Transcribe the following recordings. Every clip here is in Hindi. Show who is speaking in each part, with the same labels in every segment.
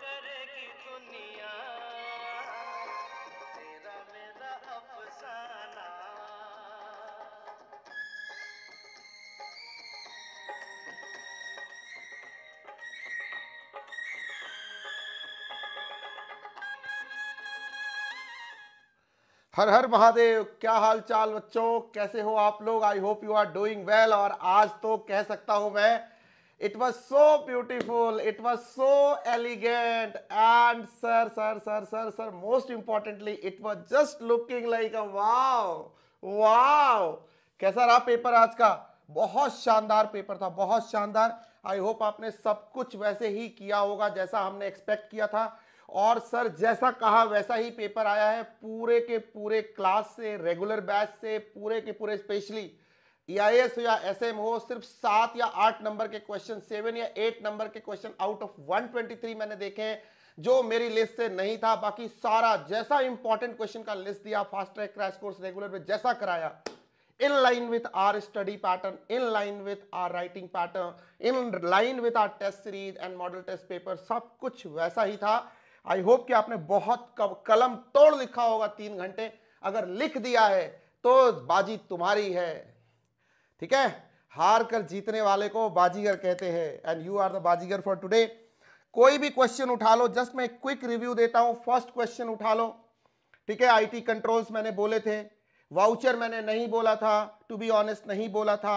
Speaker 1: करेगी दुनिया तेरा मेरा अफसाना हर हर महादेव क्या हाल चाल बच्चों कैसे हो आप लोग I hope you are doing well और आज तो कह सकता हूं मैं it was so beautiful it was so elegant and sir sir sir sir sir most importantly it was just looking like कैसा रहा पेपर आज का बहुत शानदार पेपर था बहुत शानदार आई होप आपने सब कुछ वैसे ही किया होगा जैसा हमने एक्सपेक्ट किया था और सर जैसा कहा वैसा ही पेपर आया है पूरे के पूरे क्लास से रेगुलर बैच से पूरे के पूरे स्पेशली ईआईएस e या एसएम हो सिर्फ सात या आठ नंबर के क्वेश्चन सेवन या एट नंबर के क्वेश्चन आउट ऑफ 123 मैंने देखे हैं जो मेरी लिस्ट से नहीं था बाकी सारा जैसा इंपॉर्टेंट क्वेश्चन का लिस्ट दिया fast track crash course regular में जैसा कराया in line with our study pattern in line with our writing pattern in line with our test series and model test paper सब कुछ वैसा ही था आई होप कि आपने बहुत कलम तोड़ लिखा होगा तीन घंटे अगर लिख दिया है तो बाजी तुम्हारी है ठीक है हार कर जीतने वाले को बाजीगर कहते हैं and you are the Baazigar for today कोई भी क्वेश्चन उठा लो जस्ट मैं क्विक रिव्यू देता हूं फर्स्ट क्वेश्चन उठा लो ठीक है आईटी कंट्रोल्स मैंने बोले थे वाउचर मैंने नहीं बोला था टू बी ऑनेस्ट नहीं बोला था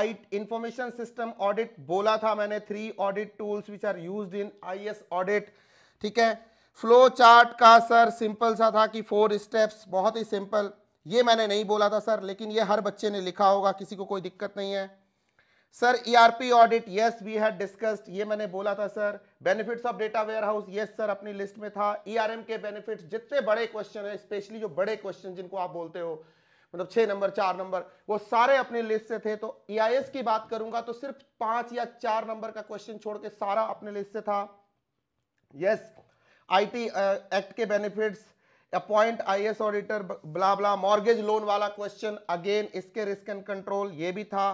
Speaker 1: आई इंफॉर्मेशन सिस्टम ऑडिट बोला था मैंने three audit tools which are use in I audit ठीक है फ्लो चार्ट का सर सिंपल सा था कि फोर स्टेप्स बहुत ही सिंपल ये मैंने नहीं बोला था सर लेकिन ये हर बच्चे ने लिखा होगा किसी को कोई दिक्कत नहीं है sir ERP audit yes we had discussed ये मैंने बोला था sir benefits of data warehouse yes sir अपनी लिस्ट में था ईआरएम e के बेनिफिट्स जितने बड़े क्वेश्चन है स्पेशली जो बड़े क्वेश्चन जिनको आप बोलते हो मतलब छह नंबर चार नंबर वो सारे अपनी लिस्ट से थे तो ई e की बात करूंगा तो सिर्फ पांच या चार नंबर का क्वेश्चन छोड़ के सारा अपने लिस्ट से था यस आई एक्ट के benefits appoint IAS auditor blah blah mortgage loan वाला क्वेश्चन अगेन इसके रिस्क एंड कंट्रोल ये भी था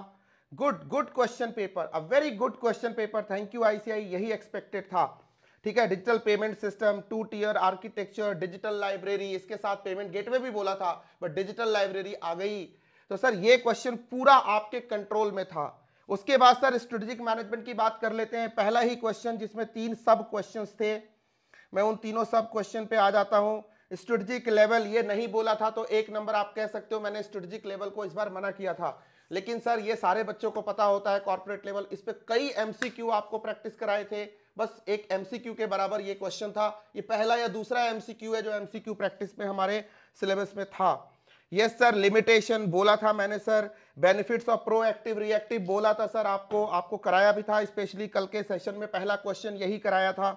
Speaker 1: good good question paper a very good question paper thank you ICI यही एक्सपेक्टेड था ठीक है digital payment system two tier architecture digital library इसके साथ पेमेंट गेटवे भी बोला था बट डिजिटल लाइब्रेरी आ गई तो सर ये क्वेश्चन पूरा आपके कंट्रोल में था उसके बाद सर स्ट्रेटेजिक मैनेजमेंट की बात कर लेते हैं पहला ही क्वेश्चन जिसमें तीन सब क्वेश्चन थे मैं उन तीनों सब क्वेश्चन पे आ जाता हूं स्ट्रेटजिक लेवल ये नहीं बोला था तो एक नंबर आप कह सकते हो मैंने स्ट्रेटजिक लेवल को इस बार मना किया था लेकिन सर ये सारे बच्चों को पता होता है कॉर्पोरेट लेवल इस पर कई एमसीक्यू आपको प्रैक्टिस कराए थे बस एक एमसीक्यू के बराबर ये क्वेश्चन था ये पहला या दूसरा एमसीक्यू है जो एमसीक्यू प्रैक्टिस में हमारे सिलेबस में था यस सर लिमिटेशन बोला था मैंने sir benefits of proactive reactive बोला था सर आपको आपको कराया भी था स्पेशली कल के सेशन में पहला क्वेश्चन यही कराया था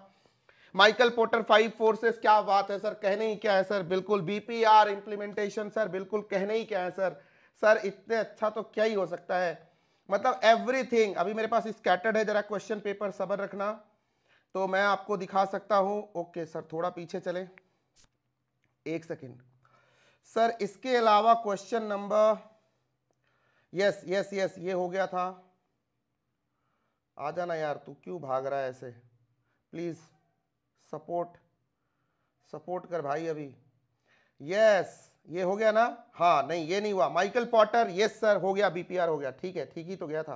Speaker 1: माइकल पोटर फाइव फोर्सेस क्या बात है सर कहने ही क्या है सर बिल्कुल बीपीआर इंप्लीमेंटेशन सर बिल्कुल कहने ही क्या है सर सर इतने अच्छा तो क्या ही हो सकता है मतलब एवरीथिंग अभी मेरे पास स्कैटर्ड है जरा क्वेश्चन पेपर सबर रखना तो मैं आपको दिखा सकता हूं ओके सर थोड़ा पीछे चले एक सेकेंड सर इसके अलावा question number yes yes yes ये हो गया था आ जाना यार तू क्यों भाग रहा है ऐसे प्लीज़ सपोर्ट सपोर्ट कर भाई अभी यस ये हो गया ना हाँ नहीं ये नहीं हुआ माइकल पॉटर यस सर हो गया बीपीआर हो गया ठीक है ठीक ही तो गया था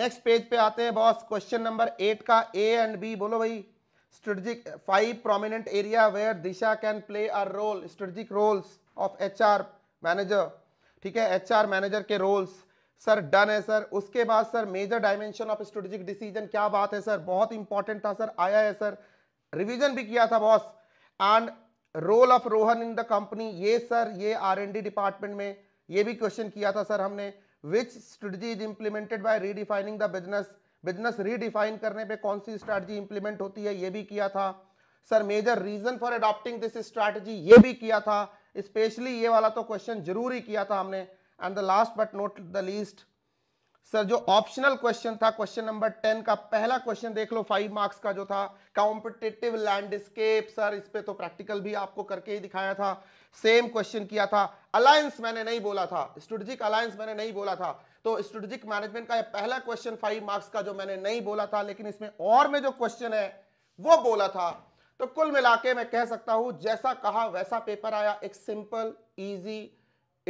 Speaker 1: नेक्स्ट पेज पे आते हैं बॉस क्वेश्चन नंबर एट का ए एंड बी बोलो भाई फाइव प्रोमिनेंट एरिया वेयर दिशा can play our role role roles of H R manager ठीक है आर मैनेजर के रोल्स सर डन है सर उसके बाद sir major dimension of strategic decision क्या बात है सर बहुत इंपॉर्टेंट था सर आया है सर रिवीजन भी किया था boss and role of Rohan in the company ये सर ये आर एन डी डिपार्टमेंट में ये भी क्वेश्चन किया था सर हमने which strategy is implemented by redefining the business business redefine करने पे कौन सी स्ट्रेटजी इंप्लीमेंट होती है ये भी किया था sir major reason for adopting this strategy ये भी किया था स्पेशली ये वाला तो क्वेश्चन जरूर ही किया था हमने and the last but not the least sir जो ऑप्शनल क्वेश्चन था क्वेश्चन नंबर टेन का पहला क्वेश्चन देख लो फाइव मार्क्स का जो था कॉम्पिटेटिव लैंडस्केप सर इस पे तो प्रैक्टिकल भी आपको करके ही दिखाया था सेम क्वेश्चन किया था अलायंस मैंने नहीं बोला था स्ट्रेटेजिक अलायंस मैंने नहीं बोला था तो स्ट्रेटेजिक मैनेजमेंट का पहला क्वेश्चन फाइव मार्क्स का जो मैंने नहीं बोला था लेकिन इसमें और में जो क्वेश्चन है वो बोला था तो कुल मिला के मैं कह सकता हूं जैसा कहा वैसा पेपर आया एक simple easy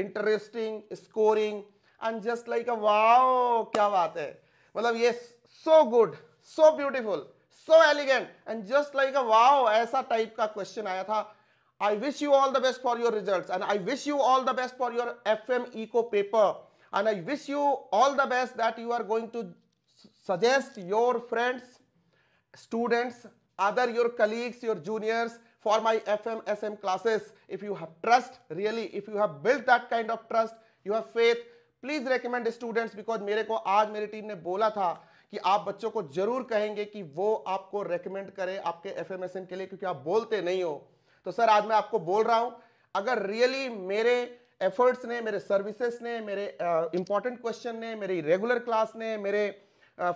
Speaker 1: interesting scoring and just like a wow क्या बात है मतलब ये so good so beautiful so elegant and just like a wow ऐसा टाइप का क्वेश्चन आया था I wish you all the best for your result and I wish you all the best for your F M eco paper and I wish you all the best that you are going to suggest your friends, students, other your colleagues, your juniors for my SM classes. If you have trust, really, if you have built that kind of trust, you have faith, please recommend students because मेरे को आज मेरी टीम ने बोला था कि आप बच्चों को जरूर कहेंगे कि वो आपको रेकमेंड करें आपके एफ के लिए क्योंकि आप बोलते नहीं हो तो सर आज मैं आपको बोल रहा हूं अगर रियली मेरे एफर्ट्स ने मेरे सर्विसेज ने मेरे इंपॉर्टेंट uh, क्वेश्चन ने मेरी रेगुलर क्लास ने मेरे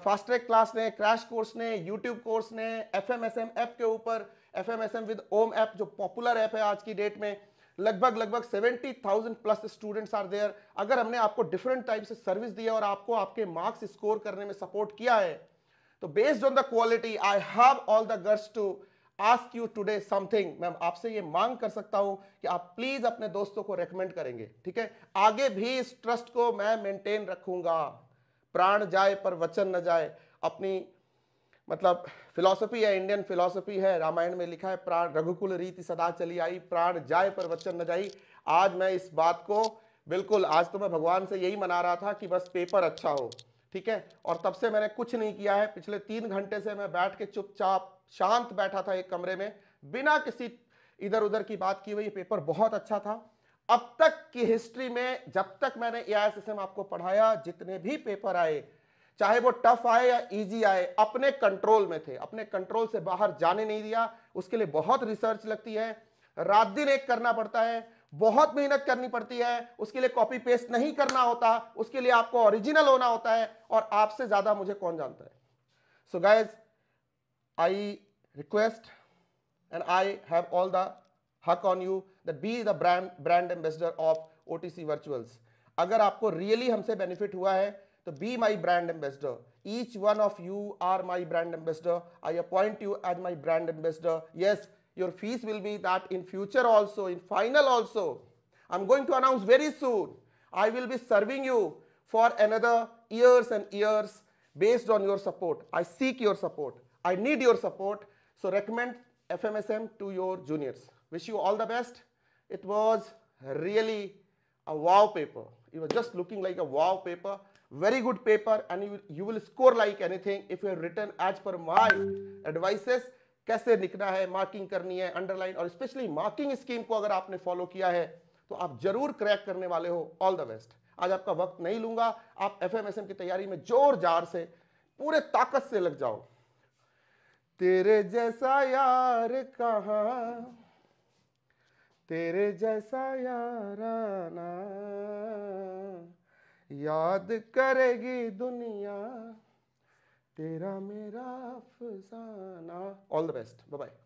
Speaker 1: फास्ट ट्रैक क्लास ने क्रैश कोर्स ने यूट्यूब कोर्स ने एफ एम ऐप के ऊपर F M with Om app जो पॉपुलर ऐप है आज की डेट में लगभग लगभग 70,000 प्लस स्टूडेंट्स आर देयर अगर हमने आपको डिफरेंट टाइप से सर्विस दिया और आपको आपके मार्क्स स्कोर करने में सपोर्ट किया है तो based on the quality I have all the girls to ask you today something मैं आपसे ये मांग कर सकता हूं कि आप प्लीज अपने दोस्तों को रेकमेंड करेंगे ठीक है आगे भी इस ट्रस्ट को मैं मेंटेन रखूंगा प्राण जाए पर वचन न जाए अपनी मतलब फिलॉसफी है इंडियन फिलॉसफी है रामायण में लिखा है प्राण रघुकुल रीति सदा चली आई प्राण जाए पर वचन न जाई आज मैं इस बात को बिल्कुल आज तो मैं भगवान से यही मना रहा था कि बस पेपर अच्छा हो ठीक है और तब से मैंने कुछ नहीं किया है पिछले तीन घंटे से मैं बैठ के चुपचाप शांत बैठा था एक कमरे में बिना किसी इधर उधर की बात की हुई पेपर बहुत अच्छा था अब तक की हिस्ट्री में जब तक मैंने ए आपको पढ़ाया जितने भी पेपर आए चाहे वो टफ आए या इजी आए अपने कंट्रोल में थे अपने कंट्रोल से बाहर जाने नहीं दिया उसके लिए बहुत रिसर्च लगती है रात दिन एक करना पड़ता है बहुत मेहनत करनी पड़ती है उसके लिए कॉपी पेस्ट नहीं करना होता उसके लिए आपको ओरिजिनल होना होता है और आपसे ज्यादा मुझे कौन जानता है so guys I request and I have all the haq on you that be the brand brand ambassador of O T C virtuals अगर आपको रियली हमसे बेनिफिट हुआ है So be my brand ambassador. Each one of you are my brand ambassador. I appoint you as my brand ambassador. Yes, your fees will be that in future also, in final also. I'm going to announce very soon. I will be serving you for another years and years based on your support. I seek your support. I need your support. So recommend FMSM to your juniors. Wish you all the best. It was really a wow paper. It was just looking like a wow paper. very good paper and you will, you will score like anything if you have written as per my advices कैसे लिखना है मार्किंग करनी है अंडरलाइन और स्पेशली मार्किंग स्कीम को अगर आपने फॉलो किया है तो आप जरूर क्रैक करने वाले हो ऑल द बेस्ट आज आपका वक्त नहीं लूंगा आप एफ की तैयारी में जोर जार से पूरे ताकत से लग जाओ तेरे जैसा यार कहा तेरे जैसा यार ना याद करेगी दुनिया तेरा मेरा अफसाना all the best bye bye